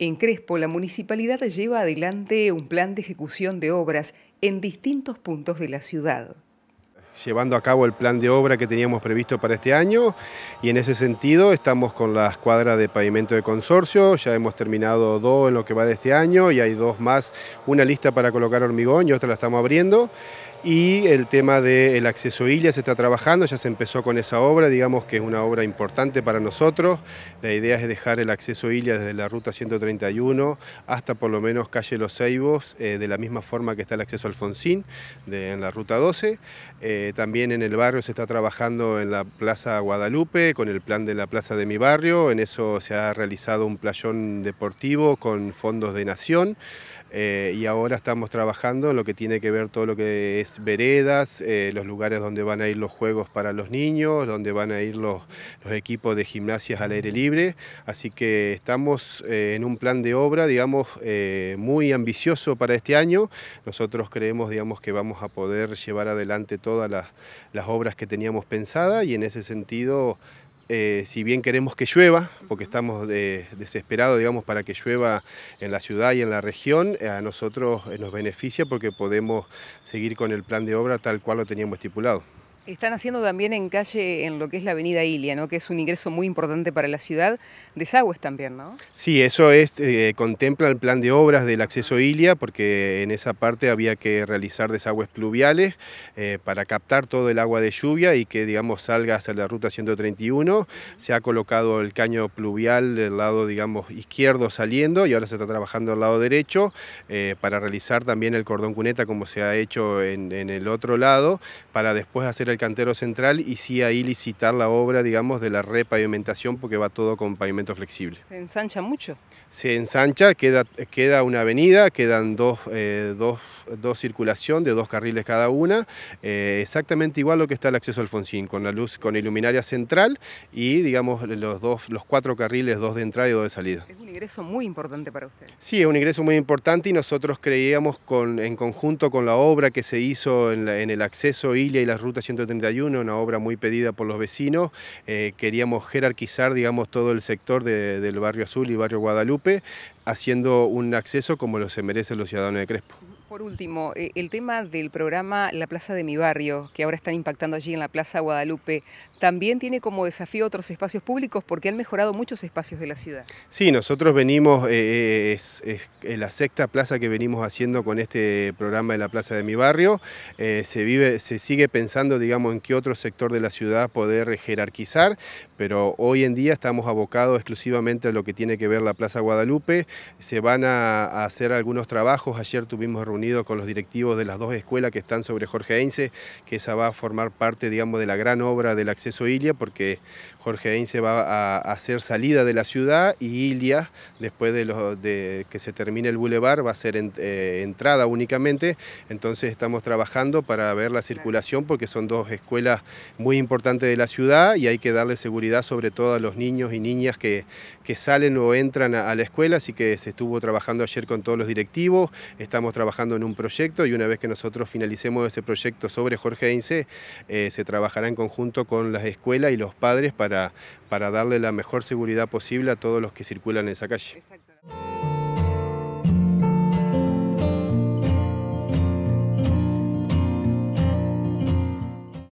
En Crespo, la municipalidad lleva adelante un plan de ejecución de obras en distintos puntos de la ciudad. Llevando a cabo el plan de obra que teníamos previsto para este año y en ese sentido estamos con la escuadra de pavimento de consorcio, ya hemos terminado dos en lo que va de este año y hay dos más, una lista para colocar hormigón y otra la estamos abriendo y el tema del acceso a se está trabajando, ya se empezó con esa obra, digamos que es una obra importante para nosotros. La idea es dejar el acceso a Illa desde la ruta 131 hasta por lo menos calle Los Ceibos, eh, de la misma forma que está el acceso a Alfonsín en la ruta 12. Eh, también en el barrio se está trabajando en la Plaza Guadalupe con el plan de la Plaza de mi barrio, en eso se ha realizado un playón deportivo con fondos de nación eh, y ahora estamos trabajando en lo que tiene que ver todo lo que es veredas, eh, los lugares donde van a ir los juegos para los niños, donde van a ir los, equipos de gimnasias al aire libre. Así que estamos eh, en un plan de obra, digamos, eh, muy ambicioso para este año. Nosotros creemos, digamos, que vamos a poder llevar adelante todas las, las obras que teníamos pensadas y en ese sentido eh, si bien queremos que llueva, porque estamos desesperados, para que llueva en la ciudad y en la región, eh, a nosotros eh, nos beneficia porque podemos seguir con el plan de obra tal cual lo teníamos estipulado. Están haciendo también en calle, en lo que es la avenida Ilia, ¿no? que es un ingreso muy importante para la ciudad, desagües también, ¿no? Sí, eso es, eh, contempla el plan de obras del acceso Ilia, porque en esa parte había que realizar desagües pluviales eh, para captar todo el agua de lluvia y que, digamos, salga hacia la ruta 131. Se ha colocado el caño pluvial del lado, digamos, izquierdo saliendo y ahora se está trabajando al lado derecho eh, para realizar también el cordón cuneta como se ha hecho en el otro lado, para después hacer el cantero central y sí ahí licitar la obra, digamos, de la repavimentación porque va todo con pavimento flexible. ¿Se ensancha mucho? Se ensancha, queda, queda una avenida, quedan dos, eh, dos, circulación de dos carriles cada una, eh, exactamente igual lo que está el acceso Alfonsín, con la luz, con iluminaria central y, digamos, los, dos, los cuatro carriles, dos de entrada y dos de salida. Es un ingreso muy importante para usted. Sí, es un ingreso muy importante y nosotros creíamos con, en conjunto con la obra que se hizo en, el acceso Ilia y la ruta 130, una obra muy pedida por los vecinos. Eh, queríamos jerarquizar, digamos, todo el sector del Barrio Azul y Barrio Guadalupe, haciendo un acceso como lo se merecen los ciudadanos de Crespo. Por último, eh, el tema del programa La Plaza de mi Barrio, que ahora están impactando allí en la Plaza Guadalupe, también tiene como desafío otros espacios públicos porque han mejorado muchos espacios de la ciudad. Sí, nosotros venimos, eh, eh, es, la sexta plaza que venimos haciendo con este programa de La Plaza de mi Barrio. se, vive, se sigue pensando, digamos, en qué otro sector de la ciudad poder jerarquizar, pero hoy en día estamos abocados exclusivamente a lo que tiene que ver la Plaza Guadalupe. Se van a, a hacer algunos trabajos, ayer tuvimos reuniones con los directivos de las dos escuelas que están sobre Jorge Ence, que esa va a formar parte, digamos, de la gran obra del acceso a Ilia, porque Jorge Ence va a hacer salida de la ciudad y Ilia, después de, que se termine el bulevar, va a ser eh, entrada únicamente. Entonces estamos trabajando para ver la circulación, porque son dos escuelas muy importantes de la ciudad y hay que darle seguridad sobre todo a los niños y niñas que, salen o entran a la escuela, así que se estuvo trabajando ayer con todos los directivos, estamos trabajando en un proyecto y una vez que nosotros finalicemos ese proyecto sobre Jorge Ince eh, se trabajará en conjunto con las escuelas y los padres para, para darle la mejor seguridad posible a todos los que circulan en esa calle.